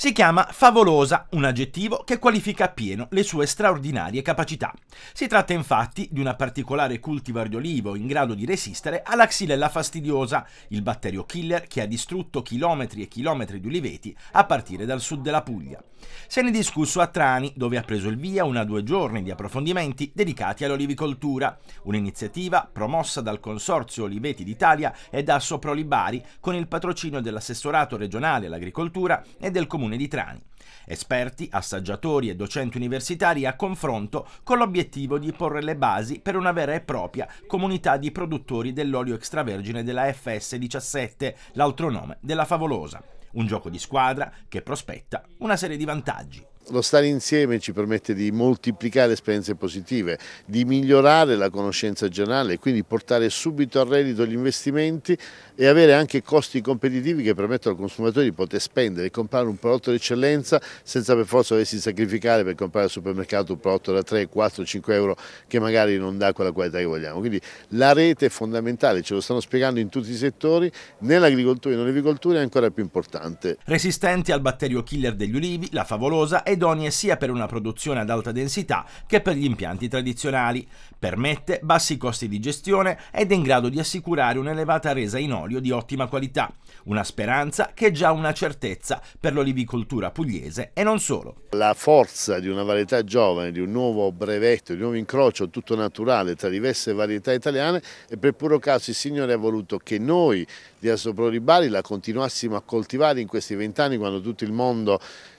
Si chiama favolosa, un aggettivo che qualifica appieno le sue straordinarie capacità. Si tratta infatti di una particolare cultivar di olivo in grado di resistere alla xylella fastidiosa, il batterio killer che ha distrutto chilometri e chilometri di oliveti a partire dal sud della Puglia. Se ne è discusso a Trani, dove ha preso il via una due giorni di approfondimenti dedicati all'olivicoltura, un'iniziativa promossa dal Consorzio Oliveti d'Italia e da Soprolibari con il patrocinio dell'assessorato regionale all'agricoltura e del comune comune di Trani. Esperti, assaggiatori e docenti universitari a confronto con l'obiettivo di porre le basi per una vera e propria comunità di produttori dell'olio extravergine della FS17, l'altro nome della favolosa. Un gioco di squadra che prospetta una serie di vantaggi lo stare insieme ci permette di moltiplicare esperienze positive, di migliorare la conoscenza generale e quindi portare subito a reddito gli investimenti e avere anche costi competitivi che permettono al consumatore di poter spendere e comprare un prodotto d'eccellenza senza per forza doversi sacrificare per comprare al supermercato un prodotto da 3, 4, 5 euro che magari non dà quella qualità che vogliamo. Quindi la rete è fondamentale, ce lo stanno spiegando in tutti i settori, nell'agricoltura e nell'agricoltura è ancora più importante. Resistenti al batterio killer degli ulivi, la favolosa è idonee sia per una produzione ad alta densità che per gli impianti tradizionali. Permette bassi costi di gestione ed è in grado di assicurare un'elevata resa in olio di ottima qualità, una speranza che è già una certezza per l'olivicoltura pugliese e non solo. La forza di una varietà giovane, di un nuovo brevetto, di un nuovo incrocio tutto naturale tra diverse varietà italiane e per puro caso il Signore ha voluto che noi di Assoprori Bari la continuassimo a coltivare in questi vent'anni quando tutto il mondo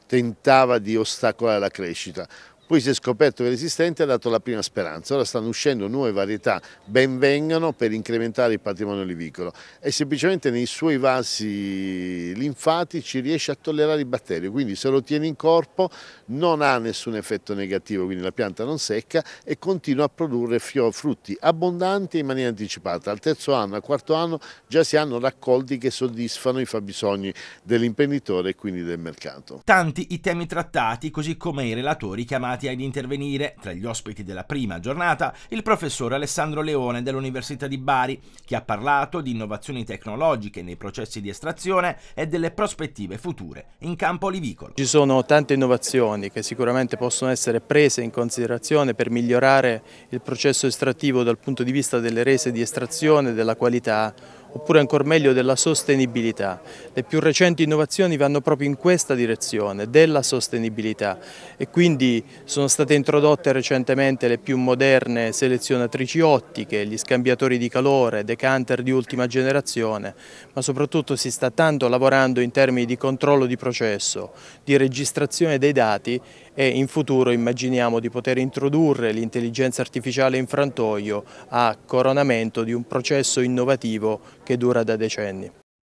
tentava di ostacolare la crescita. Poi si è scoperto che l'esistente ha dato la prima speranza, ora stanno uscendo nuove varietà, ben vengano per incrementare il patrimonio olivicolo e semplicemente nei suoi vasi linfatici riesce a tollerare i batteri, quindi se lo tiene in corpo non ha nessun effetto negativo, quindi la pianta non secca e continua a produrre frutti abbondanti in maniera anticipata. Al terzo anno, al quarto anno già si hanno raccolti che soddisfano i fabbisogni dell'imprenditore e quindi del mercato. Tanti i temi trattati, così come i relatori chiamati chiamati ad intervenire, tra gli ospiti della prima giornata, il professore Alessandro Leone dell'Università di Bari, che ha parlato di innovazioni tecnologiche nei processi di estrazione e delle prospettive future in campo olivicolo. Ci sono tante innovazioni che sicuramente possono essere prese in considerazione per migliorare il processo estrattivo dal punto di vista delle rese di estrazione e della qualità oppure ancora meglio della sostenibilità. Le più recenti innovazioni vanno proprio in questa direzione, della sostenibilità e quindi sono state introdotte recentemente le più moderne selezionatrici ottiche, gli scambiatori di calore, decanter di ultima generazione, ma soprattutto si sta tanto lavorando in termini di controllo di processo, di registrazione dei dati e in futuro immaginiamo di poter introdurre l'intelligenza artificiale in frantoio a coronamento di un processo innovativo che dura da decenni.